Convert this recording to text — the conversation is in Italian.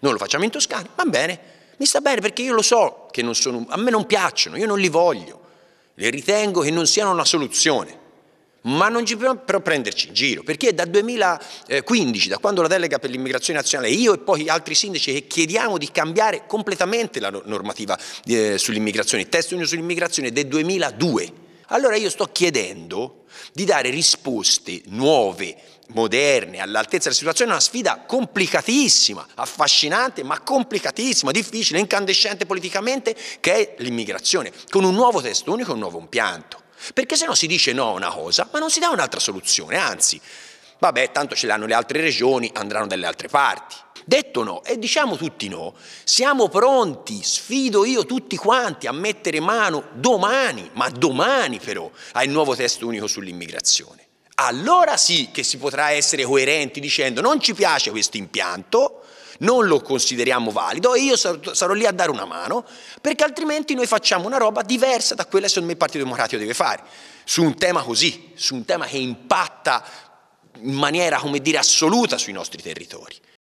Noi lo facciamo in Toscana, va bene, mi sta bene perché io lo so che non sono, a me non piacciono, io non li voglio, le ritengo che non siano una soluzione. Ma non ci dobbiamo però prenderci in giro, perché è dal 2015, da quando la delega per l'immigrazione nazionale, io e poi altri sindaci che chiediamo di cambiare completamente la normativa eh, sull'immigrazione, il testo unico sull'immigrazione del 2002, allora io sto chiedendo di dare risposte nuove, moderne, all'altezza della situazione, è una sfida complicatissima, affascinante, ma complicatissima, difficile, incandescente politicamente, che è l'immigrazione, con un nuovo testo unico, un nuovo impianto. Perché se no si dice no a una cosa, ma non si dà un'altra soluzione, anzi, vabbè, tanto ce l'hanno le altre regioni, andranno dalle altre parti detto no e diciamo tutti no, siamo pronti, sfido io tutti quanti a mettere mano domani, ma domani però, al nuovo testo unico sull'immigrazione. Allora sì che si potrà essere coerenti dicendo non ci piace questo impianto, non lo consideriamo valido e io sarò lì a dare una mano, perché altrimenti noi facciamo una roba diversa da quella che secondo me il Partito Democratico deve fare, su un tema così, su un tema che impatta in maniera, come dire, assoluta sui nostri territori.